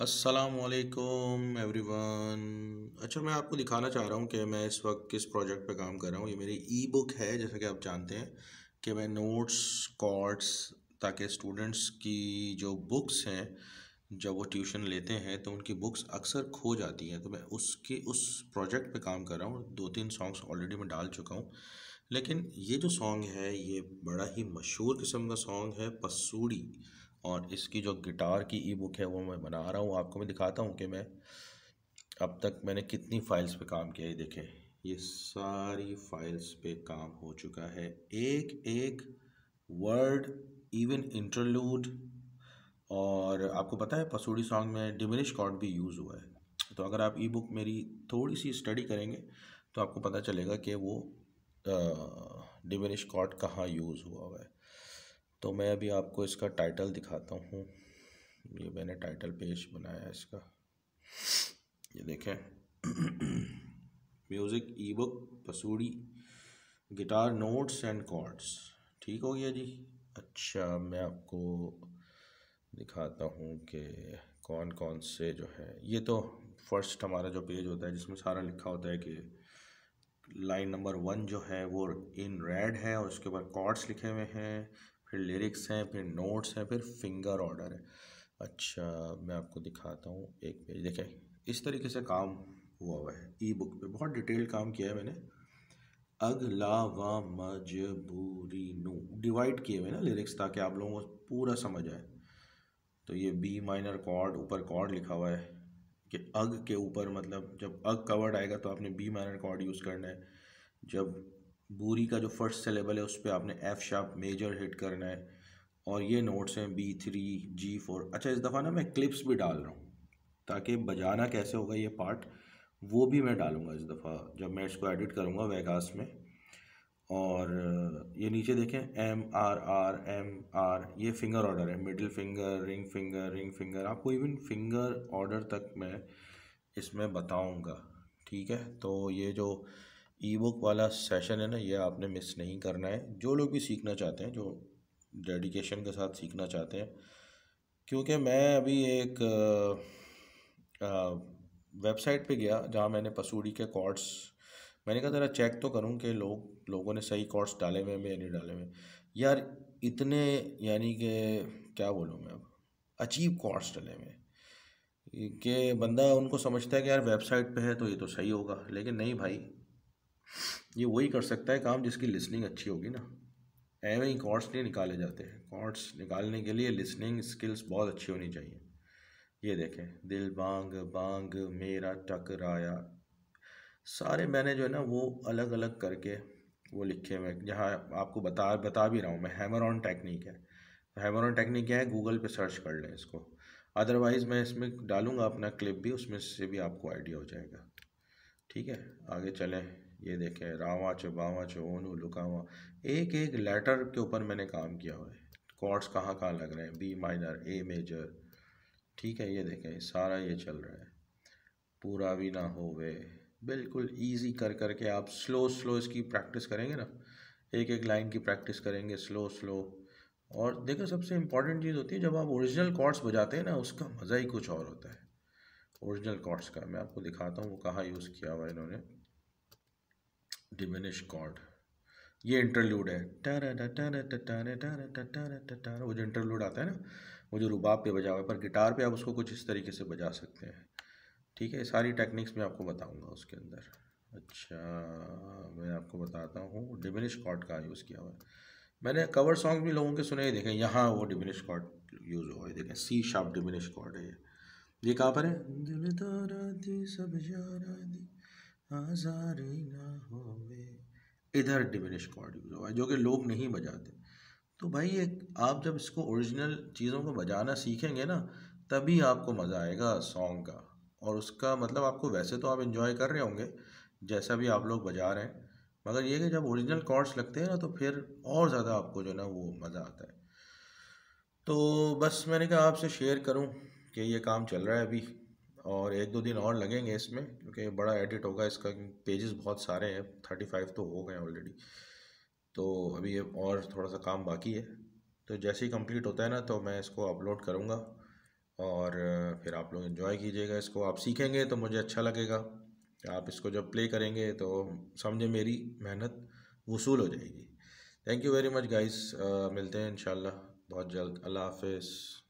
असलकम एवरीवन अच्छा मैं आपको दिखाना चाह रहा हूँ कि मैं इस वक्त किस प्रोजेक्ट पे काम कर रहा हूँ ये मेरी ई बुक है जैसा कि आप जानते हैं कि मैं नोट्स कॉर्ड्स ताकि स्टूडेंट्स की जो बुक्स हैं जब वो ट्यूशन लेते हैं तो उनकी बुक्स अक्सर खो जाती हैं तो मैं उसके उस प्रोजेक्ट पर काम कर रहा हूँ दो तीन सॉन्ग्स ऑलरेडी मैं डाल चुका हूँ लेकिन ये जो सॉन्ग है ये बड़ा ही मशहूर किस्म का सॉन्ग है पसूड़ी और इसकी जो गिटार की ई बुक है वो मैं बना रहा हूँ आपको मैं दिखाता हूँ कि मैं अब तक मैंने कितनी फ़ाइल्स पे काम किया है देखें ये सारी फाइल्स पे काम हो चुका है एक एक वर्ड इवन इंटरलूड और आपको पता है पसूड़ी सॉन्ग में डिमिनिश कॉर्ड भी यूज़ हुआ है तो अगर आप ई बुक मेरी थोड़ी सी स्टडी करेंगे तो आपको पता चलेगा कि वो डिमिनिश कॉर्ड कहाँ यूज़ हुआ हुआ है तो मैं अभी आपको इसका टाइटल दिखाता हूँ ये मैंने टाइटल पेज बनाया इसका ये देखें music e book Pasoori guitar notes and chords ठीक हो गया जी अच्छा मैं आपको दिखाता हूँ कि कौन कौन से जो है ये तो फर्स्ट हमारा जो पेज होता है जिसमें सारा लिखा होता है कि लाइन नंबर वन जो है वो इन रेड है और उसके ऊपर कॉर्ड्स लिखे हुए हैं फिर लिरिक्स हैं फिर नोट्स हैं फिर फिंगर ऑर्डर है अच्छा मैं आपको दिखाता हूँ एक पेज देखें इस तरीके से काम हुआ हुआ है ई बुक पे बहुत डिटेल काम किया है मैंने अगला व मजबूरी नू डिवाइड किए हुए ना लिरिक्स ताकि आप लोगों को पूरा समझ आए तो ये बी माइनर कॉर्ड ऊपर कॉर्ड लिखा हुआ है कि अग के ऊपर मतलब जब अग कवर्ड आएगा तो आपने बी माइनर कॉर्ड यूज़ करना है जब बोरी का जो फर्स्ट सेलेबल है उस पर आपने एफ शार्प मेजर हिट करना है और ये नोट्स हैं बी थ्री जी फोर अच्छा इस दफ़ा ना मैं क्लिप्स भी डाल रहा हूँ ताकि बजाना कैसे होगा ये पार्ट वो भी मैं डालूँगा इस दफ़ा जब मैं इसको एडिट करूँगा वेगास में और ये नीचे देखें M R R M R ये फिंगर ऑर्डर है middle finger ring finger ring finger आपको इवन फिंगर ऑर्डर तक मैं इसमें बताऊँगा ठीक है तो ये जो ई बुक वाला सेशन है ना ये आपने मिस नहीं करना है जो लोग भी सीखना चाहते हैं जो डेडिकेशन के साथ सीखना चाहते हैं क्योंकि मैं अभी एक वेबसाइट पे गया जहाँ मैंने पसूड़ी के कॉर्ड्स मैंने कहा ज़रा चेक तो करूँ कि लोग लोगों ने सही कॉर्ड्स डाले हुए हैं या नहीं डाले हुए यार इतने यानी कि क्या बोलूँ मैं अब अचीव कॉर्ड्स डाले हुए कि बंदा उनको समझता है कि यार वेबसाइट पे है तो ये तो सही होगा लेकिन नहीं भाई ये वही कर सकता है काम जिसकी लिसनिंग अच्छी होगी ना एवं ही कॉर्ड्स नहीं निकाले जाते हैं कॉर्ड्स निकालने के लिए लिसनिंग स्किल्स बहुत अच्छी होनी चाहिए ये देखें दिल बांग बांग मेरा टकराया सारे मैंने जो है ना वो अलग अलग करके वो लिखे हुए जहाँ आपको बता बता भी रहा हूँ मैं हैमर ऑन टेक्निक है हैमर ऑन टेक्निक क्या है गूगल पे सर्च कर लें इसको अदरवाइज़ मैं इसमें डालूँगा अपना क्लिप भी उसमें से भी आपको आइडिया हो जाएगा ठीक है आगे चलें ये देखें रावा चो बावा चो ओनू लुकावा एक एक लेटर के ऊपर मैंने काम किया हुआ है कॉर्ड्स कहाँ कहाँ लग रहे हैं बी माइनर ए मेजर ठीक है ये देखें सारा ये चल रहा है पूरा भी ना हो वे बिल्कुल इजी कर करके आप स्लो स्लो इसकी प्रैक्टिस करेंगे ना एक एक लाइन की प्रैक्टिस करेंगे स्लो स्लो और देखो सबसे इम्पॉर्टेंट चीज़ होती है जब आप ओरिजिनल कॉर्ड्स बजाते हैं ना उसका मज़ा ही कुछ और होता है ओरिजिनल कॉर्ड्स का मैं आपको दिखाता हूँ वो कहाँ यूज़ किया हुआ इन्होंने डिमिनिश कॉर्ड ये इंटरल्यूड है वो जो इंटरल्यूड आता है ना वो जो रुबाब पे बजा हुआ है पर गिटार पे आप उसको कुछ इस तरीके से बजा सकते हैं ठीक है सारी टेक्निक्स मैं आपको बताऊंगा उसके अंदर अच्छा मैं आपको बताता हूँ डिमिनिश कॉर्ड का यूज़ किया हुआ है मैंने कवर सॉन्ग भी लोगों के सुने देखें यहाँ वो डिमिनिश कॉर्ड यूज़ हुआ है देखें सी शार्प डिमिनिश कॉर्ड है ये ये कहाँ पर है इधर डिमिनिश कॉर्ड यूज़ हुआ है जो कि लोग नहीं बजाते तो भाई एक आप जब इसको ओरिजिनल चीज़ों को बजाना सीखेंगे ना तभी आपको मज़ा आएगा सॉन्ग का और उसका मतलब आपको वैसे तो आप इन्जॉय कर रहे होंगे जैसा भी आप लोग बजा रहे हैं मगर ये कि जब ओरिजिनल कॉर्ड्स लगते हैं ना तो फिर और ज़्यादा आपको जो है ना वो मज़ा आता है तो बस मैंने कहा आपसे शेयर करूँ कि ये काम चल रहा है अभी और एक दो दिन और लगेंगे इसमें क्योंकि बड़ा एडिट होगा इसका पेजेस बहुत सारे हैं थर्टी फाइव तो हो गए ऑलरेडी तो अभी और थोड़ा सा काम बाकी है तो जैसे ही कंप्लीट होता है ना तो मैं इसको अपलोड करूँगा और फिर आप लोग इन्जॉय कीजिएगा इसको आप सीखेंगे तो मुझे अच्छा लगेगा आप इसको जब प्ले करेंगे तो समझे मेरी मेहनत वसूल हो जाएगी thank you very much guys मिलते हैं इन बहुत जल्द अल्लाह हाफिज़